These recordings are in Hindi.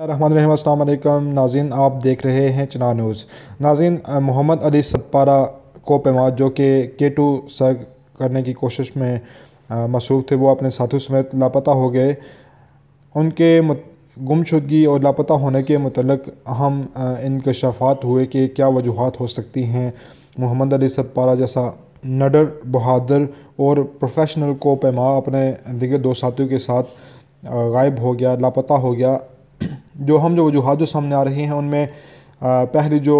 रहीम नाजिन आप देख रहे हैं चना न्यूज़ नाजिन मोहम्मद अली सतपारा को पैमा जो कि के टू सर करने की कोशिश में मसरूफ़ थे वो अपने साथियों समेत लापता हो गए उनके गुमशुदगी और लापता होने के मतलब अहम इनकशाफात हुए कि क्या वजूहत हो सकती हैं मोहम्मद अली सतपारा जैसा नडर बहादुर और प्रोफेशनल को पैमा अपने दिगर दो साथियों के साथ गायब हो गया लापता हो गया जो हम जो वजूहत जो सामने आ रही हैं उनमें पहली जो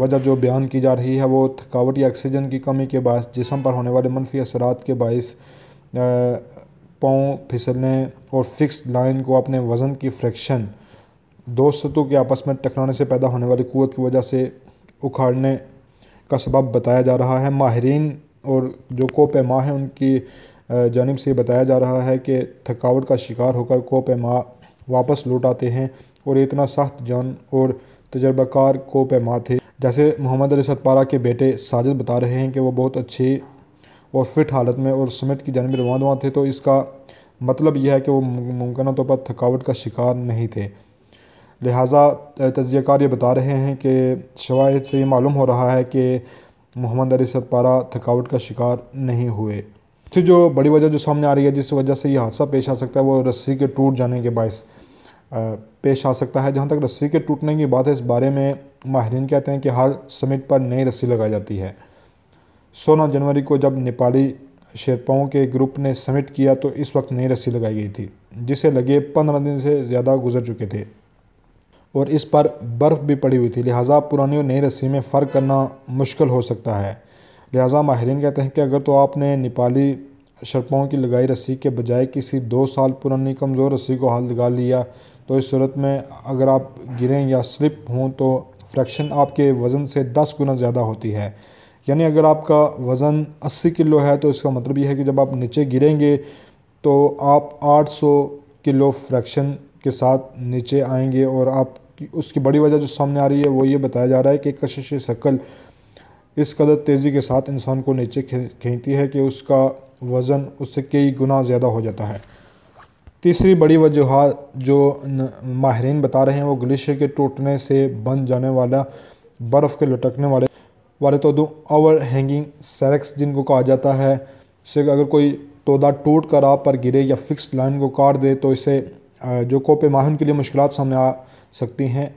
वजह जो बयान की जा रही है वो थकावट या ऑक्सीजन की कमी के बायस जिसम पर होने वाले मनफी असरात के बायस पाँव फिसलने और फिक्स लाइन को अपने वज़न की फ्रैक्शन दो सतों के आपस में टकराने से पैदा होने वाली क़वत की वजह से उखाड़ने का सबब बताया जा रहा है माहरीन और जो को पैमा है उनकी जानब से बताया जा रहा है कि थकावट का शिकार होकर को पैमा वापस लौट आते हैं और इतना सख्त जान और तजर्बाकार को पैमा थे जैसे मोहम्मद अली सतपारा के बेटे साजिद बता रहे हैं कि वो बहुत अच्छे और फिट हालत में और समिट की जानवर रवा दुआ थे तो इसका मतलब यह है कि वो मुमकिन तौर पर थकावट का शिकार नहीं थे लिहाजा तजयकार ये बता रहे हैं कि शवाद से ये मालूम हो रहा है कि मोहम्मद अली सतपारा थकावट का शिकार नहीं हुए फिर जो बड़ी वजह जो सामने आ रही है जिस वजह से ये हादसा पेश आ सकता है वो रस्सी के टूट जाने के बायस पेश आ सकता है जहाँ तक रस्सी के टूटने की बात है इस बारे में माहरीन कहते हैं कि हर समिट पर नई रस्सी लगाई जाती है सोलह जनवरी को जब नेपाली शेरपाओं के ग्रुप ने समिट किया तो इस वक्त नई रस्सी लगाई गई थी जिसे लगे पंद्रह दिन से ज़्यादा गुजर चुके थे और इस पर बर्फ़ भी पड़ी हुई थी लिहाजा पुरानी और नई रस्सी में फ़र्क करना मुश्किल हो सकता है लिहाजा माहरीन कहते हैं कि अगर तो आपने नेपाली शर्पाओं की लगाई रस्सी के बजाय किसी दो साल पुरानी कमज़ोर रस्सी को हाल लगा लिया तो इस सूरत में अगर आप गिरें या स्लिप हों तो फ्रैक्शन आपके वज़न से दस गुना ज़्यादा होती है यानी अगर आपका वज़न अस्सी किलो है तो इसका मतलब यह है कि जब आप नीचे गिरेंगे तो आप आठ सौ किलो फ्रैक्शन के साथ नीचे आएंगे और आप उसकी बड़ी वजह जो सामने आ रही है वो ये बताया जा रहा है कि कशिश शक्ल इस कदर तेज़ी के साथ इंसान को नीचे खींचती है कि उसका वज़न उससे कई गुना ज़्यादा हो जाता है तीसरी बड़ी वजूहत जो माहरीन बता रहे हैं वो ग्लेशियर के टूटने से बन जाने वाला बर्फ़ के लटकने वाले वाले तो दो ओवर हैंगिंग सेरेक्स जिनको कहा जाता है से अगर कोई तोदा टूट कर आप पर गिरे या फिक्स लाइन को काट दे तो इसे जो कोपे माहन के लिए मुश्किल सामने आ सकती हैं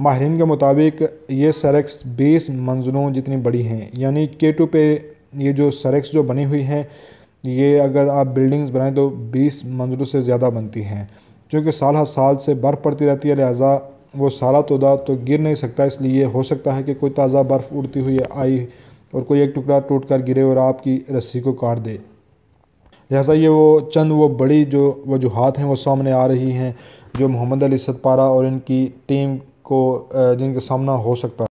माहरीन के मुताबिक ये सरेक्स बीस मंजिलों जितनी बड़ी हैं यानी के टू पे ये जो सरेक्स जो बनी हुई हैं ये अगर आप बिल्डिंग्स बनाएं तो बीस मंजिलों से ज़्यादा बनती हैं क्योंकि साल हर साल से बर्फ़ पड़ती रहती है लिहाजा वो सारा तोदा तो गिर नहीं सकता इसलिए हो सकता है कि कोई ताज़ा बर्फ़ उड़ती हुई आई और कोई एक टुकड़ा टूट कर गिरे और आपकी रस्सी को काट दे लिहाजा ये वो चंद वो बड़ी जो वजूहत हैं वो सामने आ रही हैं जो मोहम्मद अली सतपारा और इनकी टीम को जिनका सामना हो सकता है